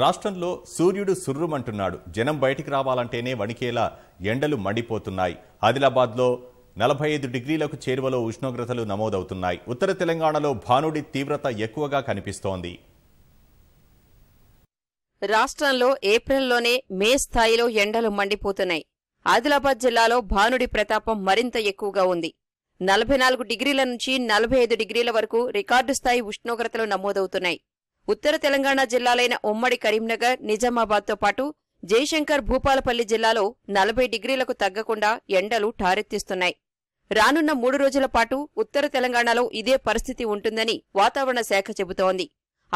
రాష్ట్రంలో సూర్యుడు సుర్రుమంటున్నాడు జనం బయటికి రావాలంటేనే వణికేలా ఎండలు మండిపోతున్నాయి ఆదిలాబాద్లో నలభై ఐదు డిగ్రీలకు చేరువలో ఉష్ణోగ్రతలు నమోదవుతున్నాయి ఉత్తర తెలంగాణలో భానుడి తీవ్రత ఎక్కువగా కనిపిస్తోంది రాష్ట్రంలో ఏప్రిల్లోనే మే స్థాయిలో ఎండలు మండిపోతున్నాయి ఆదిలాబాద్ జిల్లాలో భానుడి ప్రతాపం మరింత ఎక్కువగా ఉంది నలభై నాలుగు డిగ్రీల నుంచి నలభై ఐదు డిగ్రీల వరకు రికార్డు స్థాయి ఉష్ణోగ్రతలు నమోదవుతున్నాయి ఉత్తర తెలంగాణ జిల్లాలైన ఉమ్మడి కరీంనగర్ నిజామాబాద్తో పాటు జయశంకర్ భూపాలపల్లి జిల్లాలో నలభై డిగ్రీలకు తగ్గకుండా ఎండలు ఠారెత్తిస్తున్నాయి రానున్న మూడు రోజుల పాటు ఉత్తర తెలంగాణలో ఇదే పరిస్థితి ఉంటుందని వాతావరణ శాఖ చెబుతోంది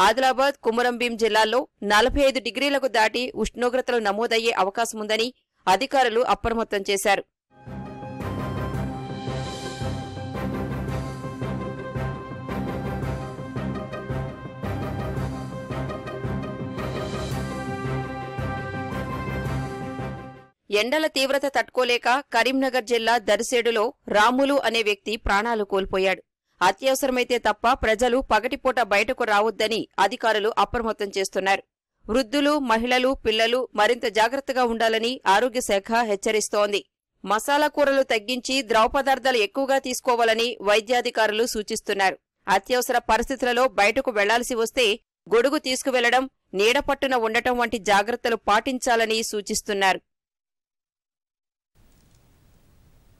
ఆదిలాబాద్ కుమరంభీం జిల్లాల్లో నలభై ఐదు డిగ్రీలకు దాటి ఉష్ణోగ్రతలు నమోదయ్యే అవకాశముందని అధికారులు అప్రమత్తం చేశారు ఎండల తీవ్రత తట్టుకోలేక కరీంనగర్ జిల్లా దరిసేడులో రాములు అనే వ్యక్తి ప్రాణాలు కోల్పోయాడు అత్యవసరమైతే తప్ప ప్రజలు పగటిపూట బయటకు రావొద్దని అధికారులు అప్రమత్తం చేస్తున్నారు వృద్ధులు మహిళలు పిల్లలు మరింత జాగ్రత్తగా ఉండాలని ఆరోగ్య శాఖ హెచ్చరిస్తోంది మసాలా కూరలు తగ్గించి ద్రవ పదార్థాలు ఎక్కువగా తీసుకోవాలని వైద్యాధికారులు సూచిస్తున్నారు అత్యవసర పరిస్థితులలో బయటకు వెళ్లాల్సి వస్తే గొడుగు తీసుకువెళ్లడం నీడపట్టున ఉండటం వంటి జాగ్రత్తలు పాటించాలని సూచిస్తున్నారు